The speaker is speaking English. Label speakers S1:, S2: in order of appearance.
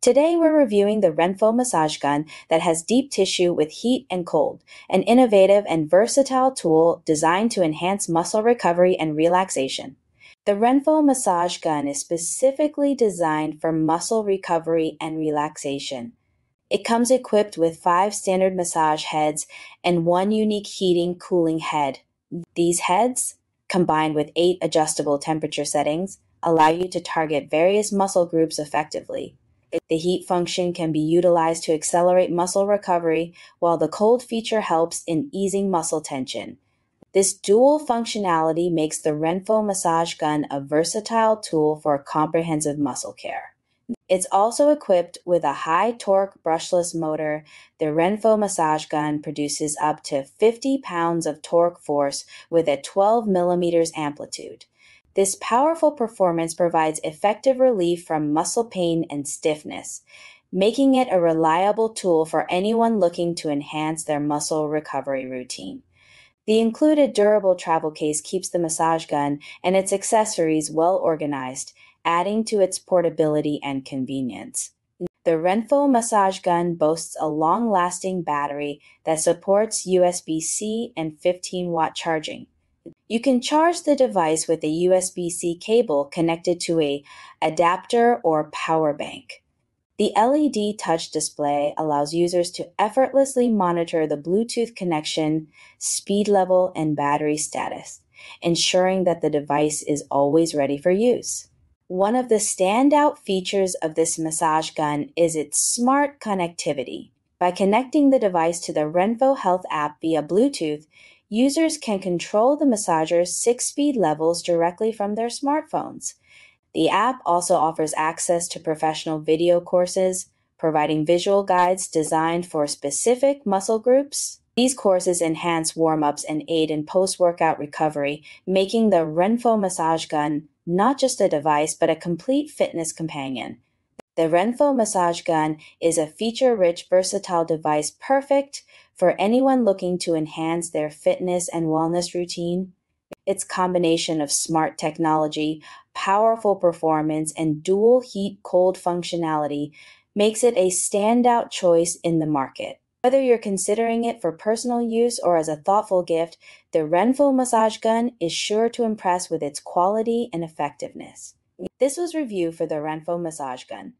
S1: Today we're reviewing the Renfo massage gun that has deep tissue with heat and cold, an innovative and versatile tool designed to enhance muscle recovery and relaxation. The Renfo massage gun is specifically designed for muscle recovery and relaxation. It comes equipped with five standard massage heads and one unique heating cooling head. These heads, combined with eight adjustable temperature settings, allow you to target various muscle groups effectively. The heat function can be utilized to accelerate muscle recovery, while the cold feature helps in easing muscle tension. This dual functionality makes the Renfo massage gun a versatile tool for comprehensive muscle care. It's also equipped with a high torque brushless motor. The Renfo massage gun produces up to 50 pounds of torque force with a 12 millimeters amplitude. This powerful performance provides effective relief from muscle pain and stiffness, making it a reliable tool for anyone looking to enhance their muscle recovery routine. The included durable travel case keeps the massage gun and its accessories well organized, adding to its portability and convenience. The Renfo massage gun boasts a long lasting battery that supports USB C and 15 watt charging. You can charge the device with a USB-C cable connected to a adapter or power bank. The LED touch display allows users to effortlessly monitor the Bluetooth connection, speed level, and battery status, ensuring that the device is always ready for use. One of the standout features of this massage gun is its smart connectivity. By connecting the device to the Renvo Health app via Bluetooth, users can control the massager's six speed levels directly from their smartphones. The app also offers access to professional video courses, providing visual guides designed for specific muscle groups. These courses enhance warm ups and aid in post workout recovery, making the Renfo massage gun not just a device, but a complete fitness companion. The Renfo massage gun is a feature-rich, versatile device perfect for anyone looking to enhance their fitness and wellness routine. Its combination of smart technology, powerful performance, and dual heat-cold functionality makes it a standout choice in the market. Whether you're considering it for personal use or as a thoughtful gift, the Renfo massage gun is sure to impress with its quality and effectiveness. This was review for the Renfo massage gun.